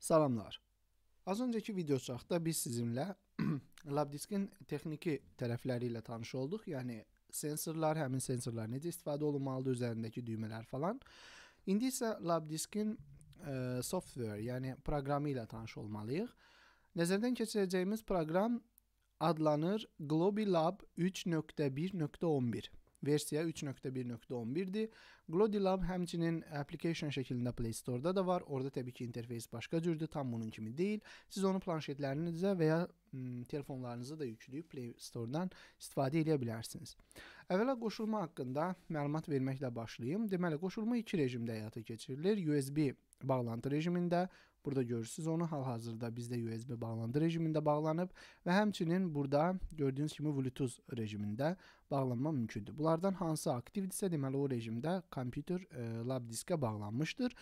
Salamlar. Az öncəki videoçaqda biz sizinlə LabDiskin texniki tərəfləri ilə tanış olduq. Yəni sensorlar, həmin sensorlar necə istifadə olunmalıdır, üzərindəki düymələr falan. İndi isə LabDiskin e, software, yəni proqramı ilə tanış olmalıyıq. Nəzərdən keçirəcəyimiz proqram adlanır Globi Lab 3.1.11 versiya 3.1.11-dir. Glody Lab həmçinin application şəklində Play Store-da da var. Orada təbii ki, interfeys başqa cürdür, tam bunun kimi deyil. Siz onu planşetlərinizə və ya telefonlarınızı da yükləyib Play Store-dan istifadə edə bilərsiniz. Əvvəla qoşulma haqqında məlumat verməklə başlayım. Deməli, qoşulma iki rejimdə həyata keçirilir. USB bağlantı rejimində, Burada görürsüz onu hal-hazırda bizdə USB bağlantı rejimində bağlanıb və həmçinin burada gördüyünüz kimi Bluetooth rejimində bağlanma mümkündür. Bunlardan hansı aktivdirsə deməli o rejimdə kompüter e, lab diskə bağlanmışdır.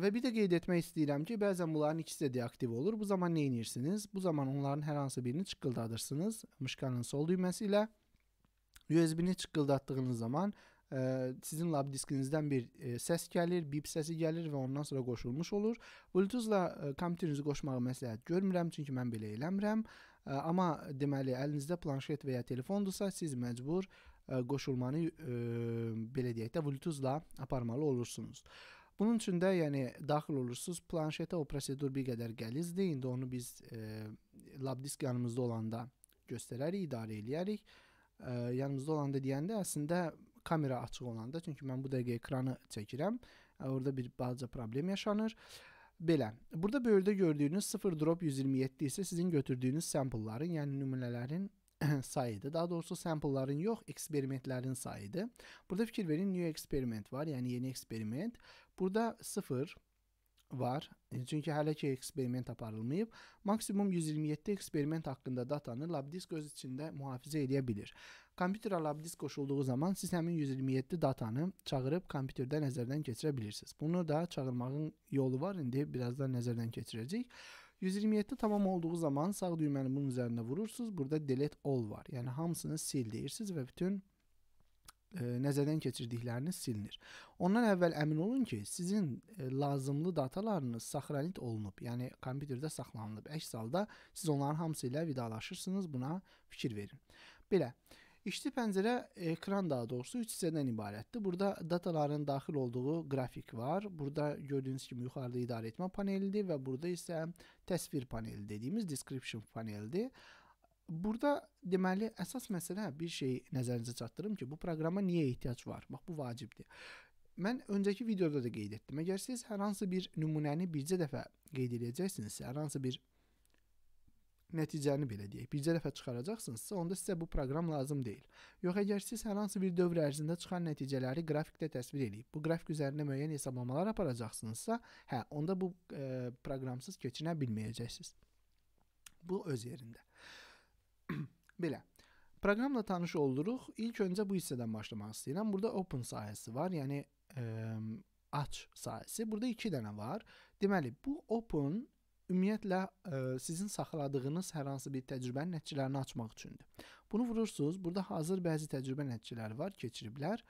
Və bir də qeyd etmək istəyirəm ki, bəzən bunların ikisi də deaktiv olur. Bu zaman nə edirsiniz? Bu zaman onların hər hansı birini çıqqıldadırsınız mışkanın sol düyməsi ilə. USB-ni çıqqıldatdığınız zaman ə, sizin lap diskinizdən bir ə, e, səs gəlir, bip səsi gəlir və ondan sonra qoşulmuş olur. Bluetoothla ə, e, kompüterinizi qoşmağı məsləhət görmürəm, çünki mən belə eləmirəm. Ə, amma deməli əlinizdə planşet və ya telefondursa, siz məcbur ə, e, qoşulmanı ə, belə deyək də Bluetoothla aparmalı olursunuz. Bunun üçün də, yəni daxil olursunuz planşetə o prosedur bir qədər gəlizdir. İndi onu biz ə, lab disk yanımızda olanda göstərərik, idarə eləyərik. Ə, yanımızda olanda deyəndə əslində kamera açıq olanda, çünki mən bu dəqiqə ekranı çəkirəm, orada bir balaca problem yaşanır. Belə. Burada böyürdə gördüyünüz 0 drop 127 isə sizin götürdüyünüz sample'ların, yəni nümunələrin sayıdır. Daha doğrusu sample'ların yox, eksperimentlərin sayıdır. Burada fikir verin, new experiment var, yəni yeni eksperiment. Burada 0 var. Çünki hələ ki eksperiment aparılmayıb. Maksimum 127 eksperiment haqqında datanı LabDisk öz içində mühafizə edə bilir. Kompüterə labdisk qoşulduğu zaman siz həmin 127 datanı çağırıb kompüterdə nəzərdən keçirə bilirsiniz. Bunu da çağırmağın yolu var. İndi birazdan nəzərdən keçirəcəyik. 127 tamam olduğu zaman sağ düyməni bunun üzərində vurursunuz. Burada delete all var. Yəni hamısını sil deyirsiniz və bütün ə, e, nəzərdən keçirdikləriniz silinir. Ondan əvvəl əmin olun ki, sizin ə, e, lazımlı datalarınız saxranit olunub, yəni kompüterdə saxlanılıb. Əks halda siz onların hamısı ilə vidalaşırsınız. Buna fikir verin. Belə İçli pəncərə ekran daha doğrusu 3 hissədən ibarətdir. Burada dataların daxil olduğu qrafik var. Burada gördüyünüz kimi yuxarıda idarə etmə panelidir və burada isə təsvir paneli dediyimiz description panelidir. Burada deməli əsas məsələ bir şeyi nəzərinizə çatdırım ki, bu proqrama niyə ehtiyac var? Bax bu vacibdir. Mən öncəki videoda da qeyd etdim. Əgər siz hər hansı bir nümunəni bircə dəfə qeyd edəcəksinizsə, hər hansı bir nəticəni belə deyək, bircə dəfə çıxaracaqsınızsa, onda sizə bu proqram lazım deyil. Yox, əgər siz hər hansı bir dövr ərzində çıxan nəticələri qrafikdə təsvir edib, bu qrafik üzərində müəyyən hesablamalar aparacaqsınızsa, hə, onda bu e, proqramsız keçinə bilməyəcəksiniz. Bu öz yerində. belə. Proqramla tanış olduruq. İlk öncə bu hissədən başlamaq istəyirəm. Burada open sayəsi var, yəni e, aç sayəsi. Burada 2 dənə var. Deməli, bu open ümumiyyətlə ə, e, sizin saxladığınız hər hansı bir təcrübənin nəticələrini açmaq üçündür. Bunu vurursunuz. Burada hazır bəzi təcrübə nəticələri var, keçiriblər.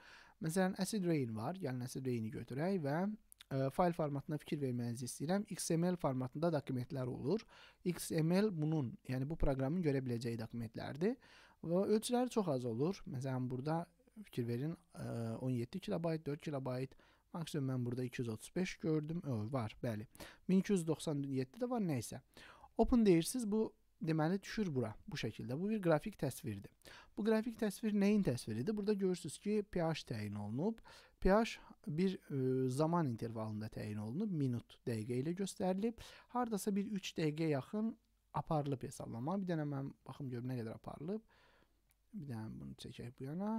Məsələn, Acid Rain var. Yəni Acid Rain-i götürək və ə, e, fayl formatına fikir vermənizi istəyirəm. XML formatında dokumentlər olur. XML bunun, yəni bu proqramın görə biləcəyi dokumentlərdir. Və ölçüləri çox az olur. Məsələn, burada fikir verin, ə, 17 KB, 4 KB Maksimum mən burada 235 gördüm. Ö, var, bəli. 1297 də var, nə isə. Open deyirsiz, bu deməli düşür bura bu şəkildə. Bu bir qrafik təsvirdir. Bu qrafik təsvir nəyin təsviridir? Burada görürsüz ki, pH təyin olunub. pH bir ə, zaman intervalında təyin olunub, minut, dəqiqə ilə göstərilib. Hardasa bir 3 dəqiqə yaxın aparılıb hesablama. Bir dənə mən baxım görüm nə qədər aparılıb. Bir dənə bunu çəkək bu yana.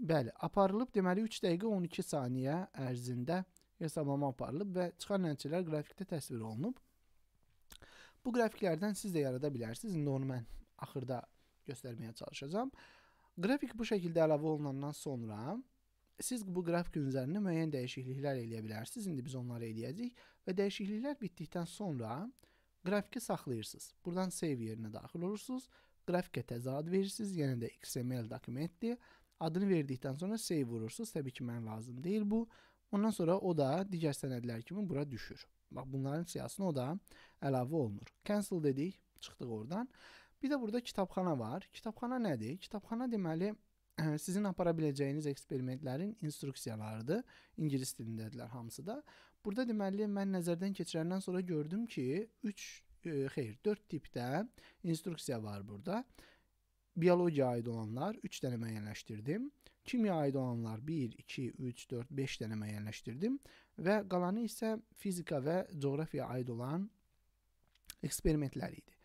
Bəli, aparılıb deməli 3 dəqiqə 12 saniyə ərzində hesablama aparılıb və çıxan nəticələr qrafikdə təsvir olunub. Bu qrafiklərdən siz də yarada bilərsiniz. İndi onu mən axırda göstərməyə çalışacağam. Qrafik bu şəkildə əlavə olunandan sonra siz bu qrafikin üzərində müəyyən dəyişikliklər eləyə bilərsiniz. İndi biz onları eləyəcəyik və dəyişikliklər bitdikdən sonra qrafiki saxlayırsınız. Buradan save yerinə daxil olursunuz. Qrafikə təzad verirsiniz. Yenə də XML dokumentdir Adını verdikdən sonra save vurursunuz. Təbii ki, mən lazım deyil bu. Ondan sonra o da digər sənədlər kimi bura düşür. Bax bunların siyasına o da əlavə olunur. Cancel dedik, çıxdıq oradan. Bir də burada kitabxana var. Kitabxana nədir? Kitabxana deməli sizin apara biləcəyiniz eksperimentlərin instruksiyalarıdır. İngilis dilindədirlər hamısı da. Burada deməli mən nəzərdən keçirəndən sonra gördüm ki, 3 e, xeyr, 4 tipdə instruksiya var burada. Biologiyaya aid olanlar 3 dənə müəyyənləşdirdim. Kimyaya aid olanlar 1, 2, 3, 4, 5 dənə müəyyənləşdirdim və qalanı isə fizika və coğrafiyaya aid olan eksperimentlər idi.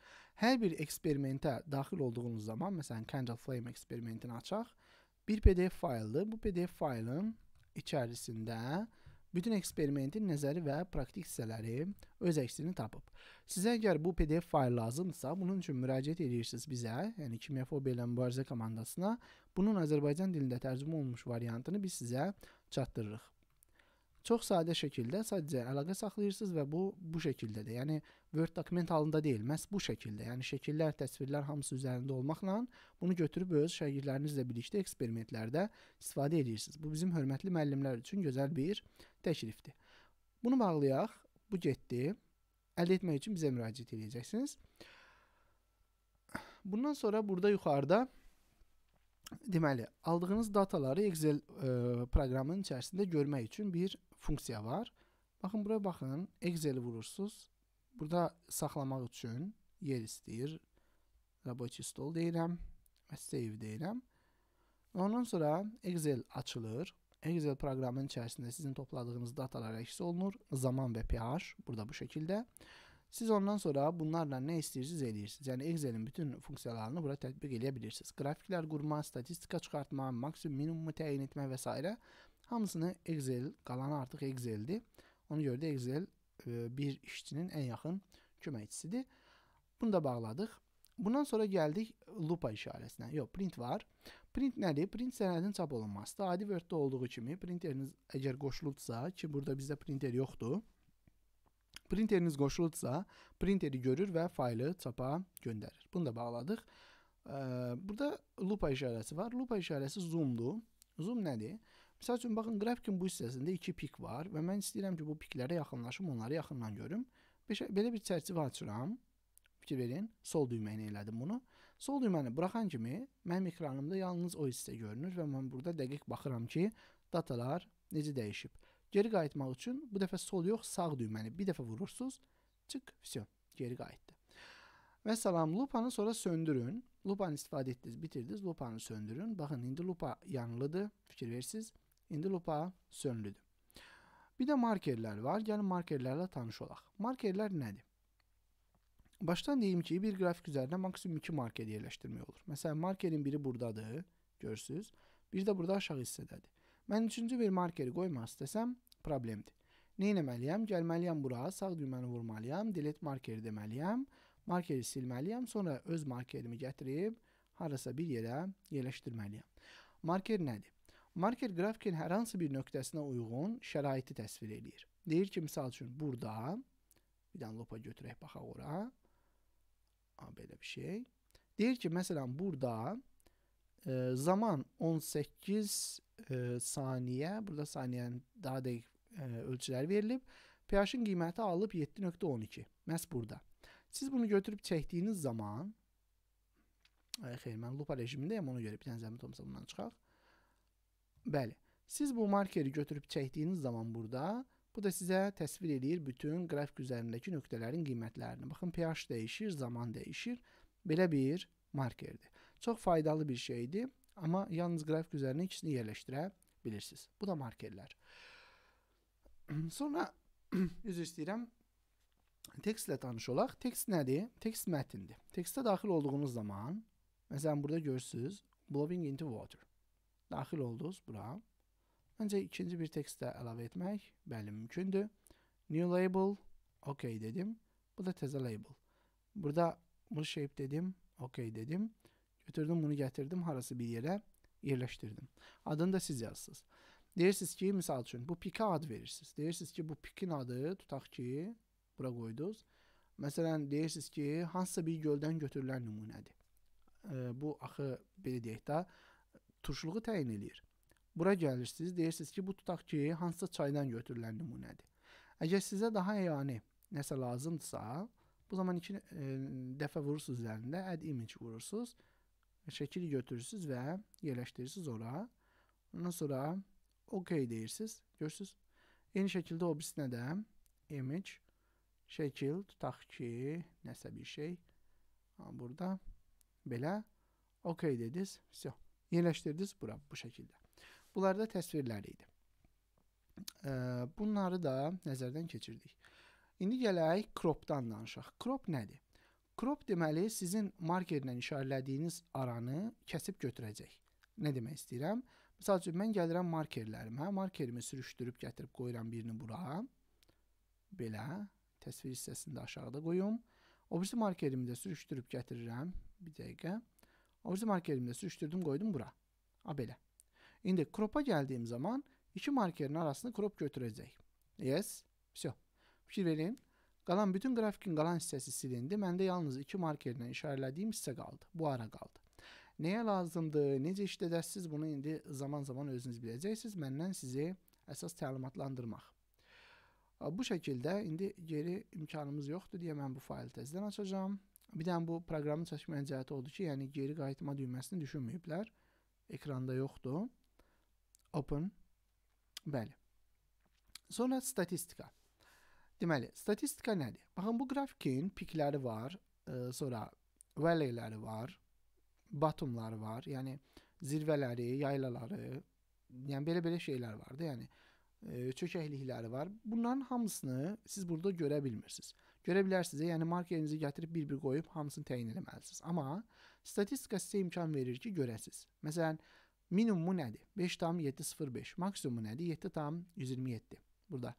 Hər bir eksperimentə daxil olduğunuz zaman, məsələn, Candle Flame eksperimentini açaq, bir PDF fayldır. Bu PDF faylın içərisində Bütün eksperimentin nəzəri və praktik hissələri öz əksini tapıb. Sizə əgər bu PDF fayl lazımdırsa, bunun üçün müraciət edirsiniz bizə, yəni Kimya Fobiya ilə mübarizə komandasına. Bunun Azərbaycan dilində tərcümə olunmuş variantını biz sizə çatdırırıq. Çox sadə şəkildə sadəcə əlaqə saxlayırsınız və bu bu şəkildədir. Yəni Word dokument halında deyil, məhz bu şəkildə. Yəni şəkillər, təsvirlər hamısı üzərində olmaqla bunu götürüb öz şagirdlərinizlə birlikdə eksperimentlərdə istifadə edirsiniz. Bu bizim hörmətli müəllimlər üçün gözəl bir təklifdir. Bunu bağlayaq. Bu getdi. Əldə etmək üçün bizə müraciət edəcəksiniz. Bundan sonra burada yuxarıda Deməli, aldığınız dataları Excel ə, e, proqramının içərisində görmək üçün bir funksiya var. Bakın buraya bakın. Excel'i vurursuz. Burada saxlamaq üçün yer istəyir. Rabochi stol deyirəm və save deyirəm. Ondan sonra Excel açılır. Excel proqramının içərisində sizin topladığınız datalar əks olunur. Zaman və pH burada bu şəkildə. Siz ondan sonra bunlarla nə istəyirsiniz eləyirsiniz. Yəni Excel'in bütün funksiyalarını bura tətbiq eləyə bilirsiniz. Qrafiklər qurma, statistika çıxartma, maksimum minimumu təyin etmə və s. Hamısını Excel, qalanı artıq Excel-dir. Ona görə də Excel e, bir işçinin ən yaxın köməkçisidir. Bunu da bağladıq. Bundan sonra gəldik lupa işarəsinə. Yox, print var. Print nədir? Print sənədin çap olunmasıdır. Adi Word-də olduğu kimi printeriniz əgər qoşulubsa, ki burada bizdə printer yoxdur. Printeriniz qoşulubsa, printeri görür və faylı çapa göndərir. Bunu da bağladıq. E, burada lupa işarəsi var. Lupa işarəsi zoomdur. Zoom nədir? Məsəl üçün baxın qrafikin bu hissəsində 2 pik var və mən istəyirəm ki, bu piklərə yaxınlaşım, onları yaxından görüm. Belə bir çərçivə açıram. Fikir verin, sol düymə ilə elədim bunu. Sol düyməni buraxan kimi mənim ekranımda yalnız o hissə görünür və mən burada dəqiq baxıram ki, datalar necə dəyişib. Geri qayıtmaq üçün bu dəfə sol yox, sağ düyməni bir dəfə vurursunuz. Çıx, vəsiyo, geri qayıtdı. Və salam, lupanı sonra söndürün. Lupanı istifadə etdiniz, bitirdiniz, lupanı söndürün. Baxın, indi lupa yanılıdır, fikir versiniz. İndi lupa sönlüdür. Bir də markerlər var. Gəlin markerlərlə tanış olaq. Markerlər nədir? Başdan deyim ki, bir qrafik üzərində maksimum 2 marker yerləşdirmək olur. Məsələn, markerin biri burdadır, görürsüz. Bir də burada aşağı hissədədir. Mən üçüncü bir markeri qoymaq istəsəm, problemdir. Nə etməliyəm? Gəlməliyəm bura, sağ düyməni vurmalıyam, delete markeri deməliyəm, markeri silməliyəm, sonra öz markerimi gətirib harasa bir yerə yerləşdirməliyəm. Marker nədir? Marker qrafikin hər hansı bir nöqtəsinə uyğun şəraiti təsvir eləyir. Deyir ki, misal üçün burada bir dənə lopa götürək baxaq ora. A, belə bir şey. Deyir ki, məsələn burada e, zaman 18 e, saniyə, burada saniyənin daha dəqiq e, ölçüləri verilib. pH-in qiyməti alınıb 7.12. Məs burada. Siz bunu götürüb çəkdiyiniz zaman Ay xeyr, mən lupa rejimindəyəm, ona görə bir dənə zəhmət olmasa bundan çıxaq. Bəli. Siz bu markeri götürüb çəkdiyiniz zaman burada bu da sizə təsvir eləyir bütün qrafik üzərindəki nöqtələrin qiymətlərini. Baxın pH dəyişir, zaman dəyişir. Belə bir markerdir. Çox faydalı bir şeydir, amma yalnız qrafik üzərinə ikisini yerləşdirə bilirsiniz. Bu da markerlər. Sonra üzr istəyirəm. Tekstlə tanış olaq. Tekst nədir? Tekst mətndir. Tekstə daxil olduğunuz zaman, məsələn burada görürsüz, blowing into water daxil oldunuz bura. Məncə ikinci bir tekst də əlavə etmək bəli mümkündür. New label, OK dedim. Bu da təzə label. Burada bu shape dedim, OK dedim. Götürdüm bunu gətirdim harası bir yerə yerləşdirdim. Adını da siz yazırsınız. Deyirsiniz ki, misal üçün bu pika ad verirsiniz. Deyirsiniz ki, bu pikin adı tutaq ki, bura qoydunuz. Məsələn, deyirsiniz ki, hansısa bir göldən götürülən nümunədir. E, bu axı belə deyək də, turşuluğu təyin eləyir. Bura gəlirsiniz, deyirsiniz ki, bu tutaq ki, hansısa çaydan götürülən nümunədir. Əgər sizə daha heyvani nəsə lazımdırsa, bu zaman iki e, dəfə vurursunuz üzərində, add image vurursunuz, şəkili götürürsünüz və yerləşdirirsiniz ora. Ondan sonra OK deyirsiniz. Görürsünüz, eyni şəkildə o birisinə də image, şəkil, tutaq ki, nəsə bir şey. Ha, burada belə OK dediniz. Vəsio yerləşdirdiniz bura bu şəkildə. Bunlar da təsvirləri idi. Bunları da nəzərdən keçirdik. İndi gələk cropdan danışaq. Crop nədir? Crop deməli sizin markerlə işarələdiyiniz aranı kəsib götürəcək. Nə demək istəyirəm? Məsəl üçün mən gəlirəm markerlərimə, markerimi sürüşdürüb gətirib qoyuram birini bura. Belə təsvir hissəsini də aşağıda qoyum. O birisi markerimi də sürüşdürüb gətirirəm. Bir dəqiqə. O yüzden markerimle sürüştürdüm koydum bura. A belə. İndi crop'a gəldiyim zaman iki markerin arasını crop götürəcək. Yes. Все. Fikir verin. Qalan bütün qrafikin qalan hissəsi silindi. Məndə yalnız iki markerlə işarələdiyim hissə qaldı. Bu ara qaldı. Nəyə lazımdır, necə işlədəsiz bunu indi zaman-zaman özünüz biləcəksiniz. Məndən sizi əsas təlimatlandırmaq. Bu şəkildə indi geri imkanımız yoxdur deyə mən bu faylı təzədən açacağam Bir dənə bu proqramın çəkməyən cəhəti odur ki, yəni geri qayıtma düyməsini düşünməyiblər. Ekranda yoxdur. Open. Bəli. Sonra statistika. Deməli, statistika nədir? Baxın, bu qrafikin pikləri var, ə, e, sonra valleyləri var, bottomları var, yəni zirvələri, yaylaları, yəni belə-belə şeylər var da, yəni ə, e, çökəklikləri var. Bunların hamısını siz burada görə bilmirsiniz. Görə bilərsiniz, yəni markerinizi gətirib bir-bir qoyub hamısını təyin etməlisiniz. Amma statistika sizə imkan verir ki, görəsiz. Məsələn, minimumu nədir? 5,705. Maksimumu nədir? 7,127. Burada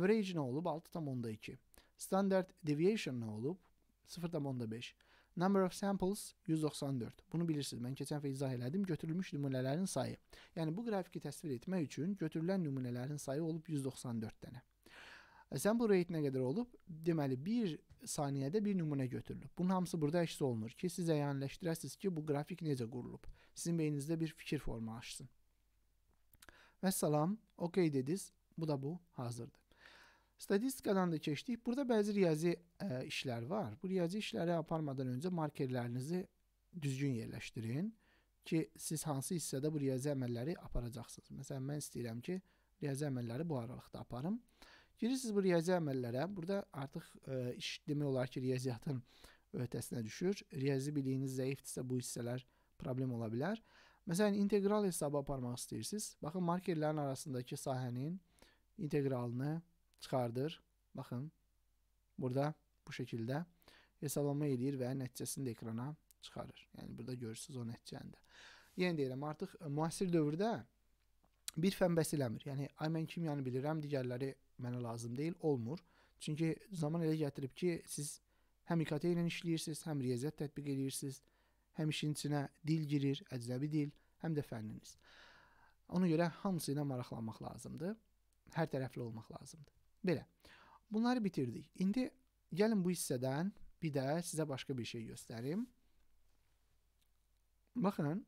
average nə olub? 6,2. Standard deviation nə olub? 0,5. Number of samples 194. Bunu bilirsiniz. Mən keçən dəfə izah elədim. Götürülmüş nümunələrin sayı. Yəni bu qrafiki təsvir etmək üçün götürülən nümunələrin sayı olub 194 dənə. Sample rate nə qədər olub? Deməli 1 saniyədə bir nümunə götürülüb. Bunun hamısı burada əks olunur ki, siz əyanləşdirəsiniz ki, bu qrafik necə qurulub. Sizin beyninizdə bir fikir formalaşsın. Və salam, OK dediniz. Bu da bu hazırdır. Statistikadan da keçdik. Burada bəzi riyazi ə, e, işlər var. Bu riyazi işləri aparmadan öncə markerlərinizi düzgün yerləşdirin ki, siz hansı hissədə bu riyazi əməlləri aparacaqsınız. Məsələn, mən istəyirəm ki, riyazi əməlləri bu aralıqda aparım. Girirsiniz bu riyazi əməllərə. Hə? Burada artıq e, iş demək olar ki, riyaziyyatın öhdəsinə düşür. Riyazi biliyiniz zəifdirsə bu hissələr problem ola bilər. Məsələn, integral hesabı aparmaq istəyirsiniz. Baxın, markerlərin arasındakı sahənin inteqralını çıxardır. Baxın, burada bu şəkildə hesablama eləyir və nəticəsini də ekrana çıxarır. Yəni burada görürsüz o nəticəni də. Yenə yəni deyirəm, artıq müasir dövrdə bir fən bəs eləmir. Yəni ay mən kimyanı bilirəm, digərləri mənə lazım deyil, olmur. Çünki zaman elə gətirib ki, siz həm İKT ilə işləyirsiniz, həm riyaziyyat tətbiq edirsiniz, həm işin içinə dil girir, əcnəbi dil, həm də fənniniz. Ona görə hamısı ilə maraqlanmaq lazımdır. Hər tərəfli olmaq lazımdır. Belə. Bunları bitirdik. İndi gəlin bu hissədən bir də sizə başqa bir şey göstərim. Baxın,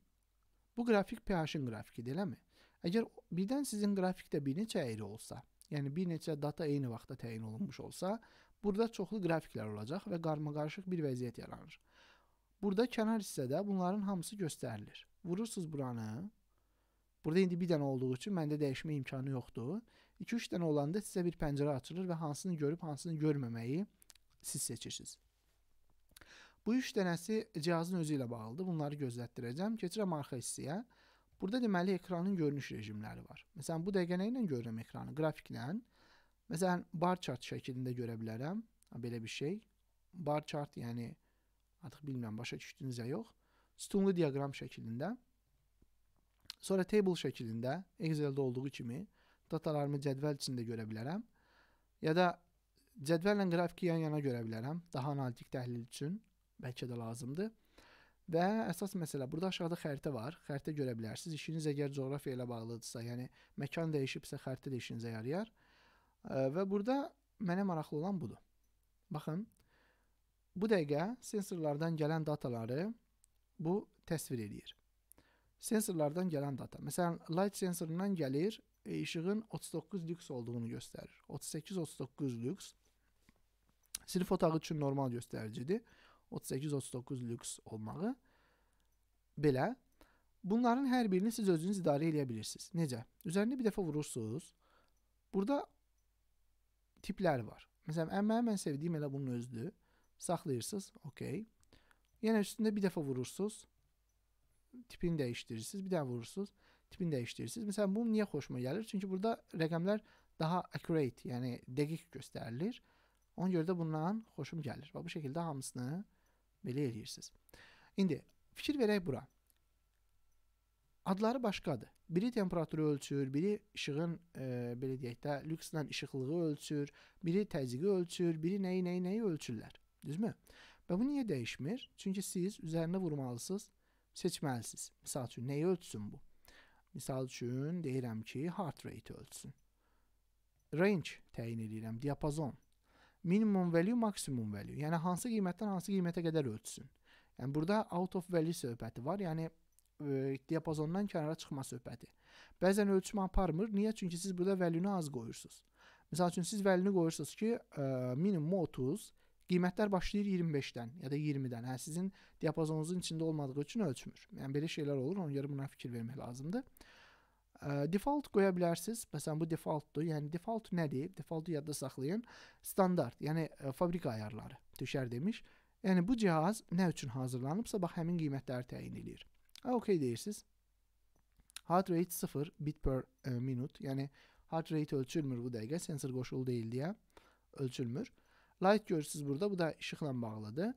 bu qrafik pH-in qrafikidir, eləmi? Əgər birdən sizin qrafikdə bir neçə əyri olsa, yəni bir neçə data eyni vaxtda təyin olunmuş olsa, burada çoxlu qrafiklər olacaq və qarmaqarışıq bir vəziyyət yaranır. Burada kənar hissədə bunların hamısı göstərilir. Vurursunuz buranı. Burada indi bir dənə olduğu üçün məndə dəyişmə imkanı yoxdur. 2-3 dənə olanda sizə bir pəncərə açılır və hansını görüb, hansını görməməyi siz seçirsiniz. Bu üç dənəsi cihazın özü ilə bağlıdır. Bunları gözlətdirəcəm. Keçirəm arxa hissəyə. Burada deməli ekranın görünüş rejimləri var. Məsələn, bu dəqiqə nə ilə görürəm ekranı? Qrafiklə. Məsələn, bar chart şəklində görə bilərəm. Belə bir şey. Bar chart, yəni artıq bilmirəm başa düşdünüzə yox. Sütunlu diaqram şəklində. Sonra table şəklində Excel-də olduğu kimi datalarımı cədvəl içində görə bilərəm. Ya da cədvəllə qrafiki yan-yana görə bilərəm. Daha analitik təhlil üçün bəlkə də lazımdır. Və əsas məsələ burada aşağıda xəritə var. Xəritə görə bilərsiniz. İşiniz əgər coğrafiya ilə bağlıdırsa, yəni məkan dəyişibsə, xəritə də işinizə yarayar. Və burada mənə maraqlı olan budur. Baxın, bu dəqiqə sensorlardan gələn dataları bu təsvir eləyir. Sensorlardan gələn data. Məsələn, light sensorundan gəlir, e, işığın 39 lüks olduğunu göstərir. 38-39 lüks. Sinif otağı üçün normal göstəricidir. 38-39 lüks olmalı. Belə. Bunların hər birini siz özünüz idare edə bilirsiniz. Necə? Üzərinə bir dəfə vurursunuz. Burada tiplər var. Məsələn, ən mənim ən sevdiyim elə bunun özüdür. Saxlayırsınız, okey. Yenə üstündə bir dəfə vurursunuz. Tipini dəyişdirirsiniz, bir dənə vurursunuz, tipini dəyişdirirsiniz. Məsələn, bu niyə xoşuma gəlir? Çünki burada rəqəmlər daha accurate, yəni dəqiq göstərilir. Ona görə də bundan xoşum gəlir. Və bu şəkildə hamısını Belə eləyirsiniz. İndi fikir verək bura. Adları başqadır. Biri temperaturu ölçür, biri işığın e, belə deyək də lükslə işıqlığı ölçür, biri təzyiqi ölçür, biri nəyi nəyi nəyi ölçürlər. Düzmü? Və bu niyə dəyişmir? Çünki siz üzərinə vurmalısınız, seçməlisiniz. Məsəl üçün nəyi ölçsün bu? Misal üçün deyirəm ki, heart rate ölçsün. Range təyin edirəm, diapazon minimum value, maksimum value. Yəni hansı qiymətdən hansı qiymətə qədər ölçsün. Yəni burada out of value söhbəti var. Yəni ə, e, diapazondan kənara çıxma söhbəti. Bəzən ölçmə aparmır. Niyə? Çünki siz burada value-ni az qoyursunuz. Məsəl üçün siz value-ni qoyursunuz ki, ə, e, minimum 30, qiymətlər başlayır 25-dən ya da 20-dən. Hə sizin diapazonunuzun içində olmadığı üçün ölçmür. Yəni belə şeylər olur. Ona görə buna fikir vermək lazımdır. Default qoya bilərsiniz. Məsələn, bu defaultdur. Yəni default nədir? Defaultu yadda saxlayın. Standart, yəni fabrika ayarları düşər demiş. Yəni bu cihaz nə üçün hazırlanıbsa, bax həmin qiymətləri təyin eləyir. Ha, okey deyirsiniz. Heart rate 0 bit per e, minut. Yəni heart rate ölçülmür bu dəqiqə, sensor qoşulu deyil deyə ölçülmür. Light görürsüz burada, bu da işıqla bağlıdır.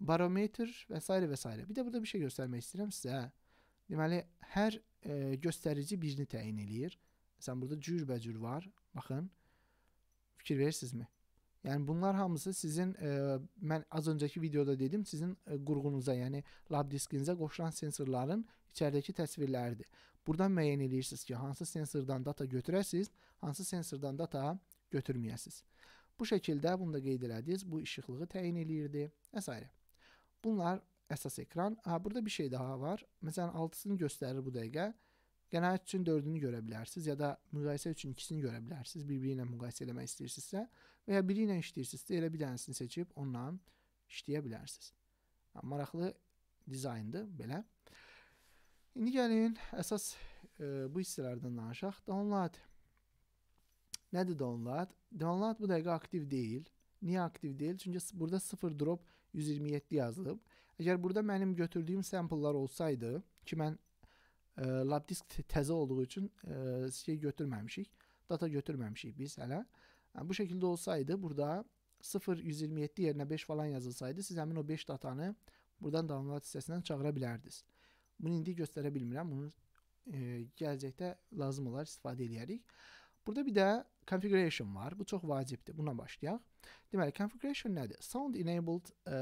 Barometr və s. və s. Bir də burada bir şey göstərmək istəyirəm sizə. Deməli, hər e, göstərici birini təyin eləyir. Məsələn, burada cürbəcür var. Baxın. Fikir verirsinizmi? Yəni bunlar hamısı sizin e, mən az öncəki videoda dedim, sizin e, qurğunuza, yəni lab diskinizə qoşulan sensorların içəridəki təsvirləridir. Burdan müəyyən edirsiniz ki, hansı sensordan data götürəsiz, hansı sensordan data götürməyəsiz. Bu şəkildə bunu da qeyd elədiniz, bu işıqlığı təyin eləyirdi və s. Bunlar əsas ekran. Ha, burada bir şey daha var. Məsələn, 6-sını göstərir bu dəqiqə. Qənaət üçün 4-ünü görə bilərsiniz ya da müqayisə üçün 2-sini görə bilərsiniz. Bir-biri ilə müqayisə etmək istəyirsinizsə və ya biri ilə işləyirsinizsə elə bir dənəsini seçib onunla işləyə bilərsiniz. Ha, maraqlı dizayndır belə. İndi gəlin əsas e, bu hissələrdən danışaq. Download Nədir download? Download bu dəqiqə aktiv deyil. Niyə aktiv deyil? Çünki burada 0 drop 127 yazılıb. Əgər burada mənim götürdüyüm sample'lar olsaydı ki, mən e, labdisk təzə olduğu üçün e, şey götürməmişik, data götürməmişik biz hələ. Yəni, bu şəkildə olsaydı burada 0.127 yerinə 5 falan yazılsaydı, siz həmin o 5 datanı buradan download hissəsindən çağıra bilərdiniz. Bunu indi göstərə bilmirəm. Bunu e, gələcəkdə lazım olar istifadə edərik. Burada bir də configuration var. Bu çox vacibdir. Buna başlayaq. Deməli, configuration nədir? Sound enabled, ə,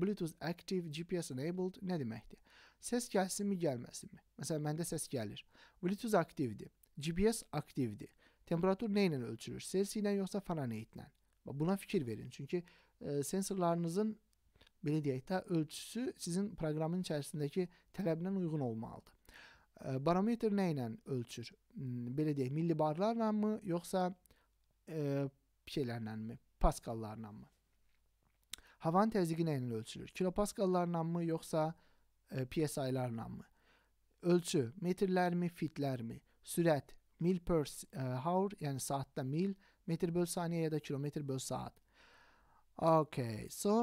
Bluetooth active, GPS enabled nə deməkdir? Səs gəlsinmi, gəlməsinmi? Məsələn, məndə səs gəlir. Bluetooth aktivdir, GPS aktivdir. Temperatur nə ilə ölçülür? Selsi ilə yoxsa Fahrenheit ilə? Buna fikir verin. Çünki ə, sensorlarınızın belə deyək də ölçüsü sizin proqramın içərisindəki tələbinə uyğun olmalıdır barometr nə ilə ölçür? Hmm, belə deyək, millibarlarla mı, yoxsa e, şeylərlənmi? paskallarla mı? Havanın təzyiqi nə ilə ölçülür? Kilopaskallarla mı, yoxsa e, PSI-larla mı? Ölçü metrlərmi, fitlərmi? Sürət mil per e, hour, yəni saatda mil, metr böl saniyə ya da kilometr böl saat. Okay, so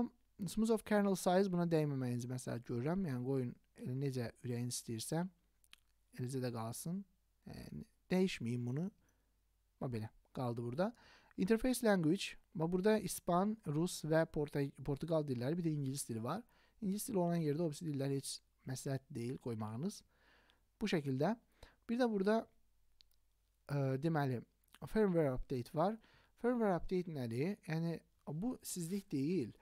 smooth of kernel size buna dəyməməyinizi məsəl görürəm. Yəni qoyun elə necə ürəyin istəyirsə, eləcə də qalsın. Yəni dəyişməyin bunu. Amma belə qaldı burada. Interface Language, burada İspan, Rus ve Porta- Portugal dilleri bir de İngiliz dili var. İngiliz dili olan yerde o diller hiç mesele değil koymanız. Bu şekilde. Bir de burada e, demeli firmware update var. Firmware update nədir? Yani bu sizlik değil.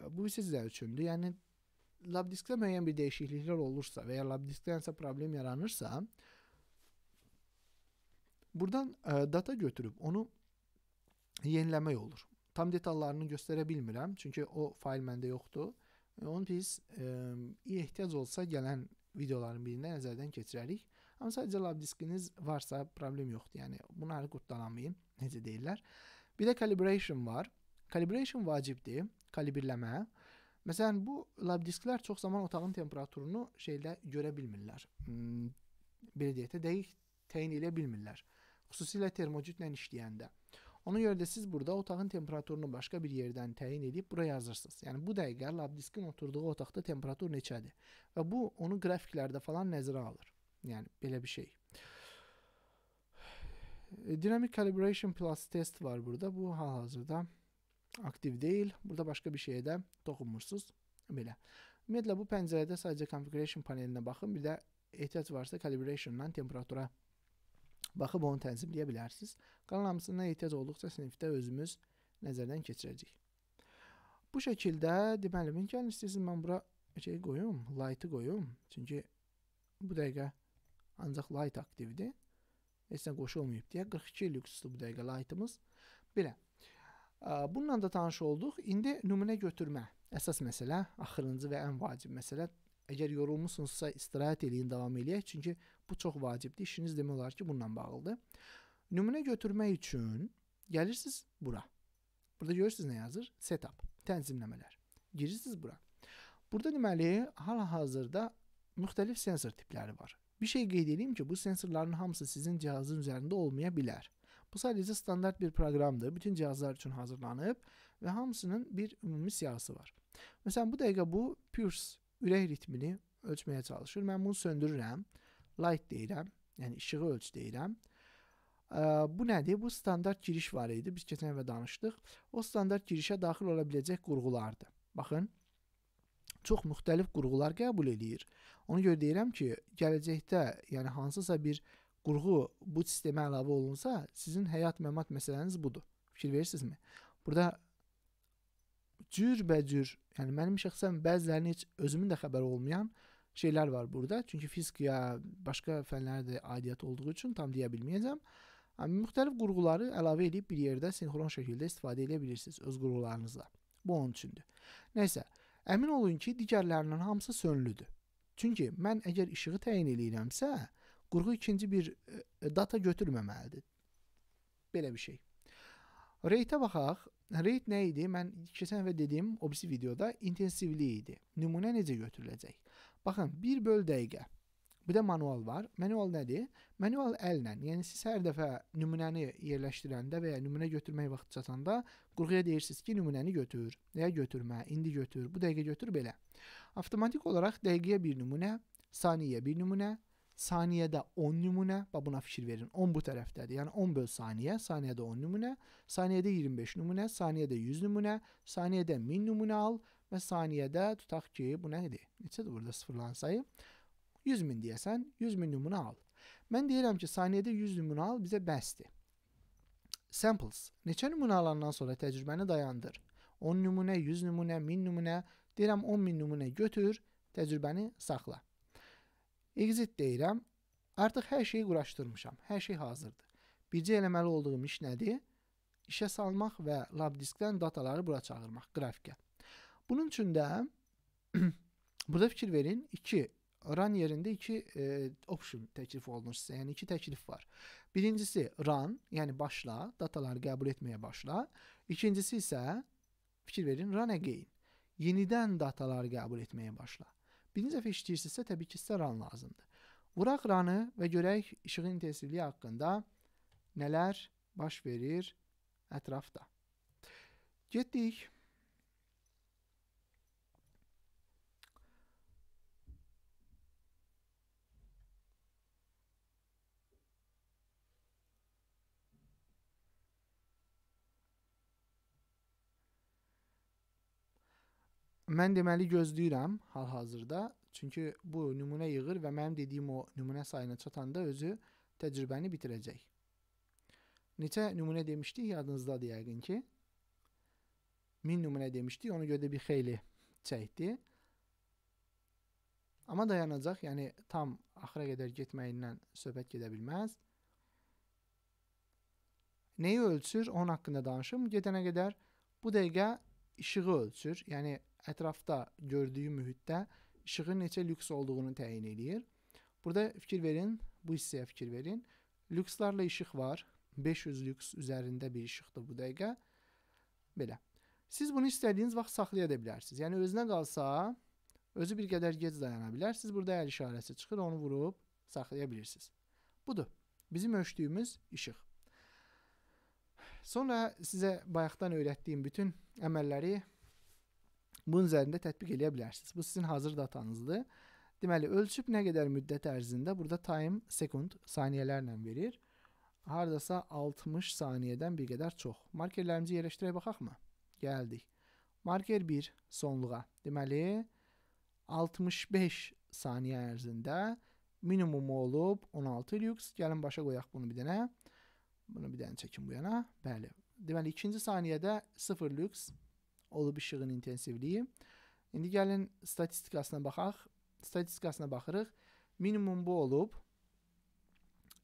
E, bu sizlər üçündür. Yəni labdiskdə müəyyən bir değişiklikler olursa veya ya labdiskdənsə problem yaranırsa, buradan ə, e, data götürüp onu yeniləmək olur. Tam detallarını göstərə bilmirəm, çünki o fayl məndə yoxdur. E, onu biz e, ehtiyac olsa gələn videoların birində nəzərdən keçirərik. Amma sadəcə lab diskiniz varsa problem yoxdur. Yəni bunları qurdalamayın, necə deyirlər. Bir də calibration var. Calibration vacibdir, kalibrləmə. Məsələn, bu lab disklər çox zaman otağın temperaturunu şeylə görə bilmirlər. Hmm, belə deyək də dəqiq təyin edə bilmirlər. Xüsusilə termocütlə işləyəndə. Ona görə də siz burada otağın temperaturunu başqa bir yerdən təyin edib bura yazırsınız. Yəni bu dəqiqə labdiskin oturduğu otaqda temperatur neçədir və bu onu qrafiklərdə falan nəzərə alır. Yəni belə bir şey. Dynamic Calibration Plus test var burada. Bu hal-hazırda aktiv deyil. Burada başqa bir şeyə də toxunmursuz. Belə. Ümumiyyətlə bu pəncərədə sadəcə configuration panelinə baxın, bir də ehtiyac varsa calibration-dan temperatura Baxıb onu tənzimləyə bilərsiniz. Qalan hamısına ehtiyac olduqca sinifdə özümüz nəzərdən keçirəcəyik. Bu şəkildə deməli, min gəlin istəyirsiniz, mən bura şey qoyum, light-ı qoyum. Çünki bu dəqiqə ancaq light aktivdir. Heç nə qoşulmayıb deyə 42 lüksdür bu dəqiqə light-ımız. Belə. Bununla da tanış olduq. İndi nümunə götürmə. Əsas məsələ, axırıncı və ən vacib məsələ Əgər yorulmusunuzsa istirahət eləyin, davam eləyək. Çünki bu çox vacibdir. İşiniz demək olar ki, bununla bağlıdır. Nümunə götürmək üçün gəlirsiniz bura. Burada görürsüz nə yazır? Setup, tənzimləmələr. Girirsiniz bura. Burada deməli hal-hazırda müxtəlif sensor tipləri var. Bir şey qeyd edeyim ki, bu sensorların hamısı sizin cihazın üzərində olmaya bilər. Bu sadəcə standart bir proqramdır. Bütün cihazlar üçün hazırlanıb və hamısının bir ümumi siyahısı var. Məsələn, bu dəqiqə bu Pulse ürək ritmini ölçməyə çalışır. Mən bunu söndürürəm. Light deyirəm. Yəni işığı ölç deyirəm. Ə, bu nədir? Bu standart giriş var idi. Biz keçən dəfə danışdıq. O standart girişə daxil ola biləcək qurğulardır. Baxın. Çox müxtəlif qurğular qəbul eləyir. Ona görə deyirəm ki, gələcəkdə, yəni hansısa bir qurğu bu sistemə əlavə olunsa, sizin həyat məmat məsələniz budur. Fikir verirsinizmi? Burada cürbəcür, yəni mənim şəxsən bəzilərini heç özümün də xəbəri olmayan şeylər var burada. Çünki fizikaya, başqa fənlərə də aidiyyət olduğu üçün tam deyə bilməyəcəm. Amma müxtəlif qurğuları əlavə edib bir yerdə sinxron şəkildə istifadə edə bilirsiniz öz qurğularınızla. Bu onun üçündür. Nəysə, əmin olun ki, digərlərinin hamısı sönlüdür. Çünki mən əgər işığı təyin eləyirəmsə, qurğu ikinci bir e, data götürməməlidir. Belə bir şey. Reytə baxaq. Rate nə idi? Mən keçən dəfə dediyim o birisi videoda intensivliyi idi. Nümunə necə götürüləcək? Baxın, 1 böl dəqiqə. Bir də manual var. Manual nədir? Manual əllə. Yəni siz hər dəfə nümunəni yerləşdirəndə və ya nümunə götürmək vaxtı çatanda qurğuya deyirsiniz ki, nümunəni götür və ya götürmə, indi götür, bu dəqiqə götür belə. Avtomatik olaraq dəqiqəyə bir nümunə, saniyəyə bir nümunə, saniyədə 10 nümunə, bax buna fikir verin. 10 bu tərəfdədir. Yəni 10 böl saniyə, saniyədə 10 nümunə, saniyədə 25 nümunə, saniyədə 100 nümunə, saniyədə 1000 nümunə al və saniyədə tutaq ki, bu nədir? Neçədir burada sıfırlanan sayı? 100 min deyəsən, 100 min nümunə al. Mən deyirəm ki, saniyədə 100 nümunə al bizə bəsdir. Samples. Neçə nümunə alandan sonra təcrübəni dayandır. 10 nümunə, 100 nümunə, 1000 nümunə, deyirəm 10 min nümunə götür, təcrübəni saxla. Exit deyirəm. Artıq hər şeyi quraşdırmışam. Hər şey hazırdır. Bircə eləməli olduğum iş nədir? İşə salmaq və lab diskdən dataları bura çağırmaq qrafikə. Bunun üçün də burada fikir verin. 2 run yerində 2 e, option təklif olunur sizə. Yəni 2 təklif var. Birincisi run, yəni başla, dataları qəbul etməyə başla. İkincisi isə fikir verin, run again. Yenidən dataları qəbul etməyə başla. Birinci dəfə işləyirsinizsə, təbii ki, sizə ran lazımdır. Vuraq ranı və görək işığın intensivliyi haqqında nələr baş verir ətrafda. Getdik. mən deməli gözləyirəm hal-hazırda. Çünki bu nümunə yığır və mənim dediyim o nümunə sayına çatanda özü təcrübəni bitirəcək. Neçə nümunə demişdik, yadınızdadır yəqin ki. 1000 nümunə demişdik, ona görə də bir xeyli çəkdi. Amma dayanacaq, yəni tam axıra qədər getməyindən söhbət gedə bilməz. Nəyi ölçür? Onun haqqında danışım. Gedənə qədər bu dəqiqə işığı ölçür. Yəni ətrafda gördüyü mühitdə işığın neçə lüks olduğunu təyin eləyir. Burada fikir verin, bu hissəyə fikir verin. Lükslarla işıq var. 500 lüks üzərində bir işıqdır bu dəqiqə. Belə. Siz bunu istədiyiniz vaxt saxlaya da bilərsiniz. Yəni özünə qalsa, özü bir qədər gec dayana bilər. Siz burada əl işarəsi çıxır, onu vurub saxlaya bilirsiniz. Budur. Bizim ölçdüyümüz işıq. Sonra sizə bayaqdan öyrətdiyim bütün əməlləri bunun üzərində tətbiq eləyə bilərsiniz. Bu sizin hazır datanızdır. Deməli, ölçüb nə qədər müddət ərzində burada time second saniyələrlə verir. Hardasa 60 saniyədən bir qədər çox. Markerlərimizi yerləşdirək baxaqmı? Gəldik. Marker 1 sonluğa. Deməli 65 saniyə ərzində minimumu olub 16 lüks. Gəlin başa qoyaq bunu bir dənə. Bunu bir dənə çəkin bu yana. Bəli. Deməli ikinci saniyədə 0 lüks, olub işığın intensivliyi. İndi gəlin statistikasına baxaq. Statistikasına baxırıq. Minimum bu olub.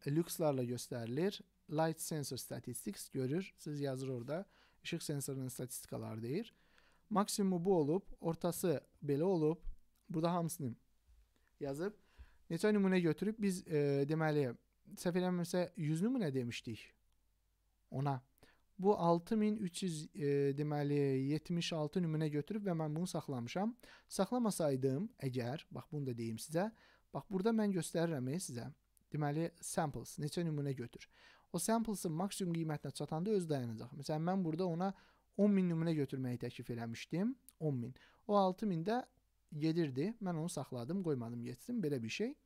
Lükslarla göstərilir. Light Sensor Statistics görür. Siz yazır orada. İşıq sensorunun statistikaları deyir. Maksimumu bu olub. Ortası belə olub. Burada hamısını yazıb. Neçə nümunə götürüb biz e, deməli səhv eləmirəmsə 100 nümunə demişdik. Ona Bu 6300 e, deməli 76 nümunə götürüb və mən bunu saxlamışam. Saxlamasaydım, əgər, bax bunu da deyim sizə. Bax burada mən göstərirəm e, sizə. Deməli samples neçə nümunə götür. O samplesın maksimum qiymətinə çatanda öz dayanacaq. Məsələn mən burada ona 10000 nümunə götürməyi təklif eləmişdim. 10000. O 6000-də gedirdi. Mən onu saxladım, qoymadım getsin belə bir şey.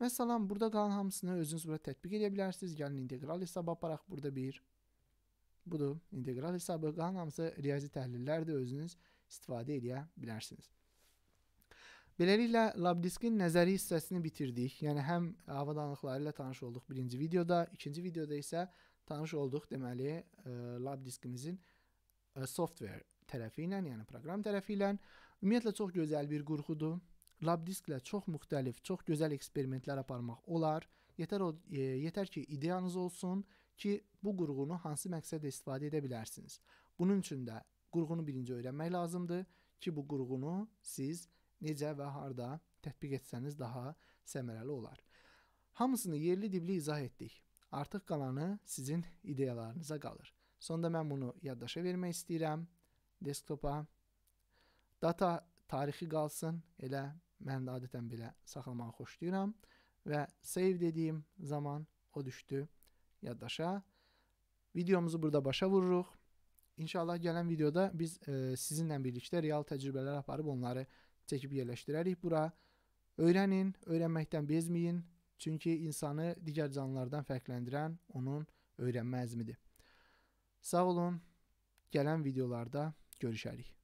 Və salam burada qalan hamısını özünüz burada tətbiq edə bilərsiniz. Gəlin integral hesab aparaq burada bir Budur. İnteqral hesabı. Qalan hamısı riyazi təhlillər də özünüz istifadə edə bilərsiniz. Beləliklə labdiskin nəzəri hissəsini bitirdik. Yəni həm avadanlıqları ilə tanış olduq birinci videoda, ikinci videoda isə tanış olduq deməli ə, e, labdiskimizin ə, e, software tərəfi ilə, yəni proqram tərəfi ilə. Ümumiyyətlə çox gözəl bir qurğudur. Labdisklə çox müxtəlif, çox gözəl eksperimentlər aparmaq olar. Yetər o, e, yetər ki, ideyanız olsun, ki, bu qurğunu hansı məqsədlə istifadə edə bilərsiniz. Bunun üçün də qurğunu birinci öyrənmək lazımdır ki, bu qurğunu siz necə və harda tətbiq etsəniz daha səmərəli olar. Hamısını yerli dibli izah etdik. Artıq qalanı sizin ideyalarınıza qalır. Sonda mən bunu yaddaşa vermək istəyirəm. Desktopa data tarixi qalsın. Elə mən də adətən belə saxlamağı xoşlayıram və save dediyim zaman o düşdü yaddaşa. Videomuzu burada başa vururuq. İnşallah gələn videoda biz e, sizinlə birlikdə real təcrübələr aparıb onları çəkib yerləşdirərik bura. Öyrənin, öyrənməkdən bezməyin. Çünki insanı digər canlılardan fərqləndirən onun öyrənmə əzmidir. Sağ olun. Gələn videolarda görüşərik.